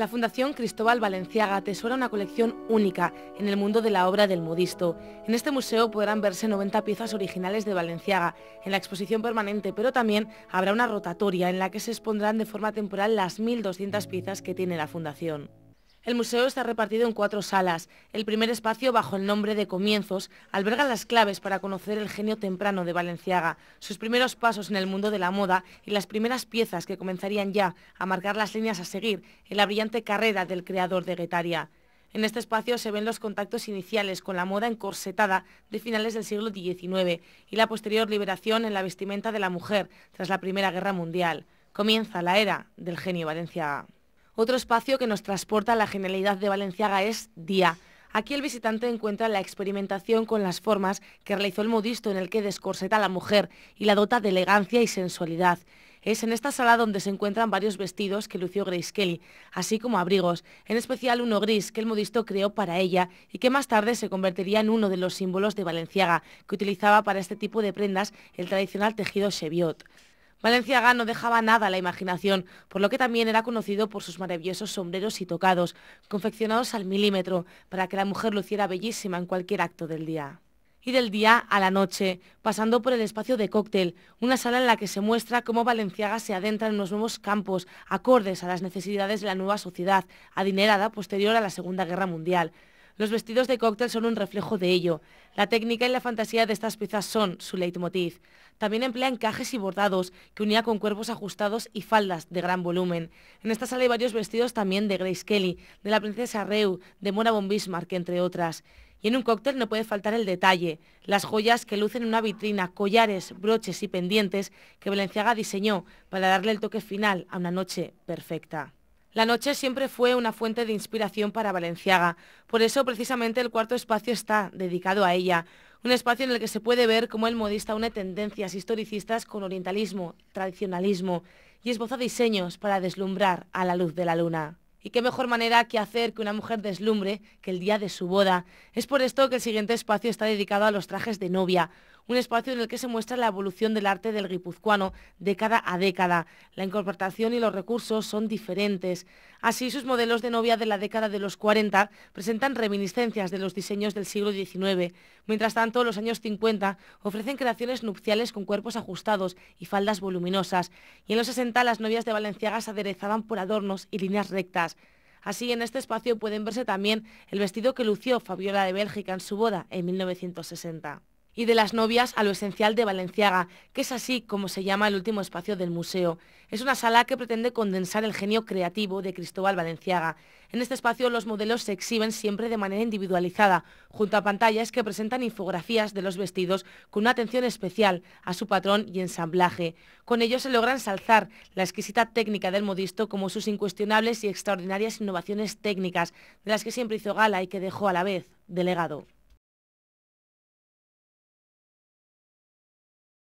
La Fundación Cristóbal Valenciaga atesora una colección única en el mundo de la obra del modisto. En este museo podrán verse 90 piezas originales de Valenciaga en la exposición permanente, pero también habrá una rotatoria en la que se expondrán de forma temporal las 1.200 piezas que tiene la Fundación. El museo está repartido en cuatro salas. El primer espacio, bajo el nombre de Comienzos, alberga las claves para conocer el genio temprano de Valenciaga, sus primeros pasos en el mundo de la moda y las primeras piezas que comenzarían ya a marcar las líneas a seguir en la brillante carrera del creador de Guetaria. En este espacio se ven los contactos iniciales con la moda encorsetada de finales del siglo XIX y la posterior liberación en la vestimenta de la mujer tras la Primera Guerra Mundial. Comienza la era del genio Valenciaga. Otro espacio que nos transporta a la genialidad de Valenciaga es Día. Aquí el visitante encuentra la experimentación con las formas que realizó el modisto en el que descorseta a la mujer y la dota de elegancia y sensualidad. Es en esta sala donde se encuentran varios vestidos que lució Grace Kelly, así como abrigos, en especial uno gris que el modisto creó para ella y que más tarde se convertiría en uno de los símbolos de Valenciaga, que utilizaba para este tipo de prendas el tradicional tejido cheviot. Valenciaga no dejaba nada a la imaginación, por lo que también era conocido por sus maravillosos sombreros y tocados, confeccionados al milímetro, para que la mujer luciera bellísima en cualquier acto del día y del día a la noche, pasando por el espacio de cóctel, una sala en la que se muestra cómo Valenciaga se adentra en los nuevos campos, acordes a las necesidades de la nueva sociedad, adinerada posterior a la Segunda Guerra Mundial. Los vestidos de cóctel son un reflejo de ello. La técnica y la fantasía de estas piezas son su leitmotiv. También emplea encajes y bordados, que unía con cuerpos ajustados y faldas de gran volumen. En esta sala hay varios vestidos también de Grace Kelly, de la princesa Reu, de Mona von Bismarck, entre otras. Y en un cóctel no puede faltar el detalle, las joyas que lucen en una vitrina, collares, broches y pendientes que Valenciaga diseñó para darle el toque final a una noche perfecta. La noche siempre fue una fuente de inspiración para Valenciaga, por eso precisamente el cuarto espacio está dedicado a ella, un espacio en el que se puede ver cómo el modista une tendencias historicistas con orientalismo, tradicionalismo y esboza diseños para deslumbrar a la luz de la luna. Y qué mejor manera que hacer que una mujer deslumbre que el día de su boda. Es por esto que el siguiente espacio está dedicado a los trajes de novia, un espacio en el que se muestra la evolución del arte del guipuzcoano década a década. La incorporación y los recursos son diferentes. Así, sus modelos de novia de la década de los 40 presentan reminiscencias de los diseños del siglo XIX. Mientras tanto, los años 50 ofrecen creaciones nupciales con cuerpos ajustados y faldas voluminosas. Y en los 60 las novias de Valenciaga se aderezaban por adornos y líneas rectas. Así, en este espacio pueden verse también el vestido que lució Fabiola de Bélgica en su boda en 1960 y de las novias a lo esencial de Valenciaga, que es así como se llama el último espacio del museo. Es una sala que pretende condensar el genio creativo de Cristóbal Valenciaga. En este espacio los modelos se exhiben siempre de manera individualizada, junto a pantallas que presentan infografías de los vestidos con una atención especial a su patrón y ensamblaje. Con ello se logra ensalzar la exquisita técnica del modisto como sus incuestionables y extraordinarias innovaciones técnicas, de las que siempre hizo gala y que dejó a la vez delegado.